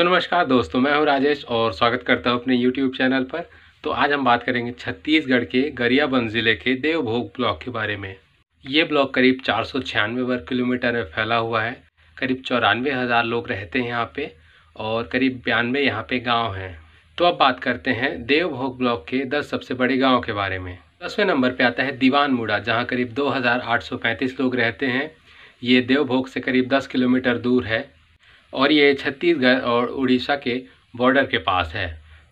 तो नमस्कार दोस्तों मैं हूं राजेश और स्वागत करता हूं अपने YouTube चैनल पर तो आज हम बात करेंगे छत्तीसगढ़ के गरियाबंद ज़िले के देवभोग ब्लॉक के बारे में ये ब्लॉक करीब चार वर्ग किलोमीटर में फैला हुआ है करीब चौरानवे हज़ार लोग रहते हैं यहाँ पे और करीब बयानवे यहाँ पे गांव हैं तो अब बात करते हैं देवभोग ब्लॉक के दस सबसे बड़े गाँव के बारे में दसवें नंबर पर आता है दीवान मुड़ा जहाँ करीब दो लोग रहते हैं ये देवभोग से करीब दस किलोमीटर दूर है और ये छत्तीसगढ़ और उड़ीसा के बॉर्डर के पास है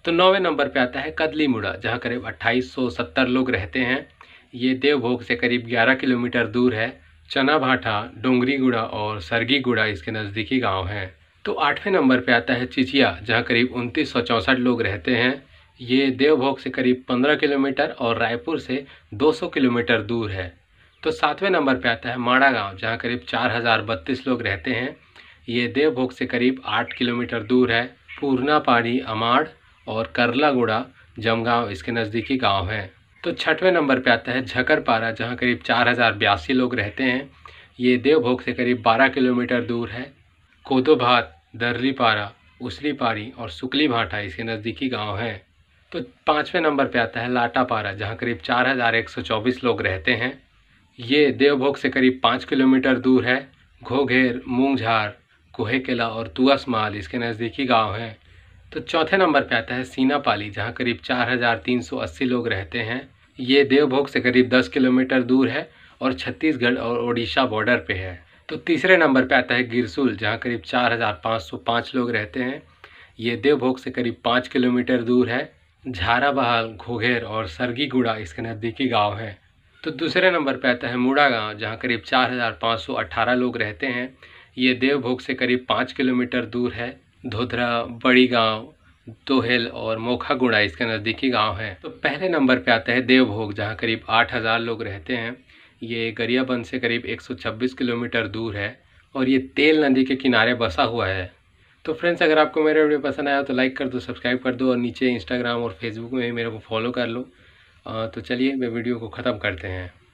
तो नौवें नंबर पे आता है कदली मुड़ा जहाँ करीब 2870 लोग रहते हैं ये देवभोग से करीब 11 किलोमीटर दूर है चना भाटा डोंगरीगुड़ा और सरगीगुड़ा इसके नज़दीकी गांव हैं तो आठवें नंबर पे आता है चिचिया जहाँ करीब उनतीस लोग रहते हैं ये देवभोग से करीब 15 किलोमीटर और रायपुर से 200 किलोमीटर दूर है तो सातवें नंबर पे आता है माड़ा गांव जहाँ करीब चार लोग रहते हैं ये देवभोग से करीब आठ किलोमीटर दूर है पूर्णापानी अमाड़ और करलागुड़ा जमगांव इसके नज़दीकी गांव हैं तो छठवें नंबर पे आता है झकरपारा जहां करीब चार हज़ार बयासी लोग रहते हैं ये देवभोग से करीब बारह किलोमीटर दूर है कोदोभात दरलीपारा पारी और सुकली भाटा इसके नज़दीकी गाँव हैं तो पाँचवें नंबर पर आता है लाटापारा जहाँ करीब चार हज़ार एक सौ चौबीस लोग रहते हैं ये देवभोग से करीब पाँच किलोमीटर दूर है घोघेर मूंगझार कोहे किला और तुअस माल इसके नज़दीकी गांव हैं तो चौथे नंबर पे आता है सीनापाली जहाँ करीब 4,380 लोग रहते हैं ये देवभोग से करीब 10 किलोमीटर दूर है और छत्तीसगढ़ और उड़ीसा बॉर्डर पे है तो तीसरे नंबर पे आता है गिरसुल जहाँ करीब पाँच लोग रहते हैं ये देवभोग से करीब पाँच किलोमीटर दूर है झाराबहाल घोघेर और सरगीगुड़ा इसके नज़दीकी गाँव हैं तो दूसरे नंबर पर आता है मूडा गाँव जहाँ करीब 4,518 लोग रहते हैं ये देवभोग से करीब पाँच किलोमीटर दूर है धोधरा बड़ी गांव दोहेल और मोखागुड़ा इसके नज़दीकी गांव है तो पहले नंबर पे आता है देवभोग जहां करीब आठ हज़ार लोग रहते हैं ये गरियाबंद से करीब छब्बीस किलोमीटर दूर है और ये तेल नदी के किनारे बसा हुआ है तो फ्रेंड्स अगर आपको मेरा वीडियो पसंद आया तो लाइक कर दो सब्सक्राइब कर दो और नीचे इंस्टाग्राम और फेसबुक में मेरे को फॉलो कर लो तो चलिए मैं वीडियो को ख़त्म करते हैं